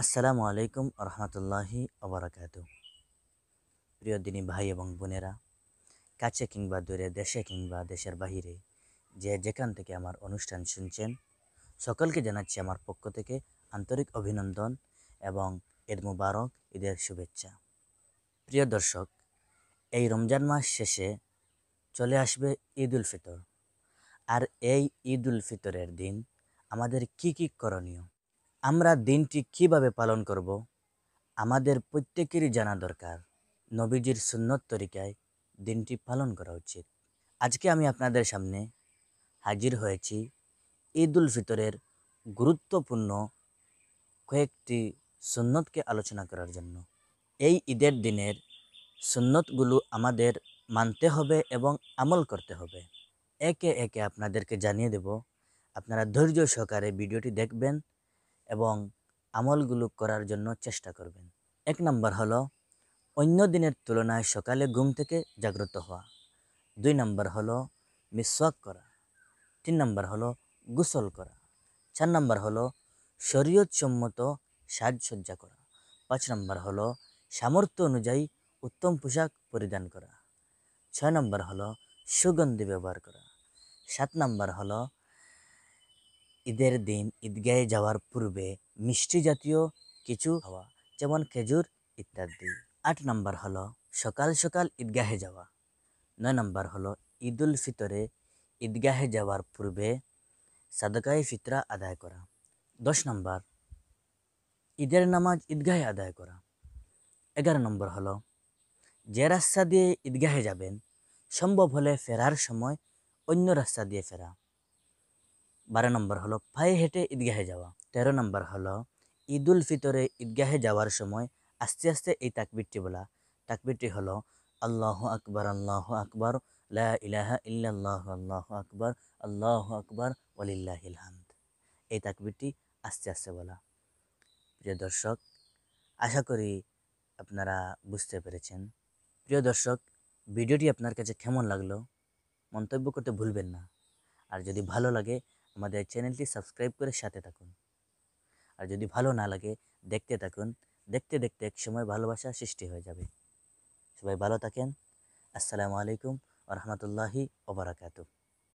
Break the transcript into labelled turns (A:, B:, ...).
A: আসসালামু আলাইকুম রহমতুল্লাহি অবরাকাত প্রিয় দিনী ভাই এবং বোনেরা কাছে কিংবা দূরে দেশে কিংবা দেশের বাহিরে যে যেখান থেকে আমার অনুষ্ঠান শুনছেন সকলকে জানাচ্ছি আমার পক্ষ থেকে আন্তরিক অভিনন্দন এবং ঈদ মুবারক ঈদের শুভেচ্ছা প্রিয় দর্শক এই রমজান মাস শেষে চলে আসবে ঈদ উল ফিতর আর এই ঈদ উল ফিতরের দিন আমাদের কি কি করণীয় আমরা দিনটি কিভাবে পালন করব আমাদের প্রত্যেকেরই জানা দরকার নবীজির সুন্নত তরিকায় দিনটি পালন করা উচিত আজকে আমি আপনাদের সামনে হাজির হয়েছি ঈদ উল ফিতরের গুরুত্বপূর্ণ কয়েকটি সুন্নতকে আলোচনা করার জন্য এই ঈদের দিনের সুন্নতগুলো আমাদের মানতে হবে এবং আমল করতে হবে একে একে আপনাদেরকে জানিয়ে দেব আপনারা ধৈর্য সহকারে ভিডিওটি দেখবেন এবং আমলগুলো করার জন্য চেষ্টা করবেন এক নম্বর হলো অন্য দিনের তুলনায় সকালে ঘুম থেকে জাগ্রত হওয়া দুই নম্বর হলো মিসওয়াক করা তিন নম্বর হলো গোসল করা চার নম্বর হলো সম্মত সাজসজ্জা করা পাঁচ নম্বর হলো সামর্থ্য অনুযায়ী উত্তম পোশাক পরিধান করা ছয় নম্বর হলো সুগন্ধি ব্যবহার করা সাত নম্বর হলো ঈদের দিন ঈদগাহে যাওয়ার পূর্বে মিষ্টি জাতীয় কিছু খাওয়া যেমন খেজুর ইত্যাদি আট নম্বর হলো সকাল সকাল ঈদগাহে যাওয়া নয় নম্বর হলো ঈদ উল ফিতরে ঈদগাহে যাওয়ার পূর্বে সাদকায় ফিতরা আদায় করা দশ নম্বর ঈদের নামাজ ঈদগাহে আদায় করা এগারো নম্বর হল যে রাস্তা দিয়ে ঈদগাহে যাবেন সম্ভব হলে ফেরার সময় অন্য রাস্তা দিয়ে ফেরা বারো নম্বর হলো ফাই হেঁটে ঈদগাহে যাওয়া তেরো নম্বর হলো ঈদুল ফিতরে ঈদগাহে যাওয়ার সময় আস্তে আস্তে এই তাকবিরটি বলা তাকবিরটি হলো আল্লাহ আকবর আল্লাহ আকবর ইলাহা ইল্লাল্লাহ আল্লাহ আকবর আল্লাহ আকবর ওলিল্লাহিল হামদ এই তাকবিরটি আস্তে আস্তে বলা প্রিয় দর্শক আশা করি আপনারা বুঝতে পেরেছেন প্রিয় দর্শক ভিডিওটি আপনার কাছে কেমন লাগলো মন্তব্য করতে ভুলবেন না আর যদি ভালো লাগে আমাদের চ্যানেলটি সাবস্ক্রাইব করে সাথে থাকুন আর যদি ভালো না লাগে দেখতে থাকুন দেখতে দেখতে এক সময় ভালোবাসা সৃষ্টি হয়ে যাবে সবাই ভালো থাকেন আসসালামু আলাইকুম রহমতুল্লাহি ওবরাকাতু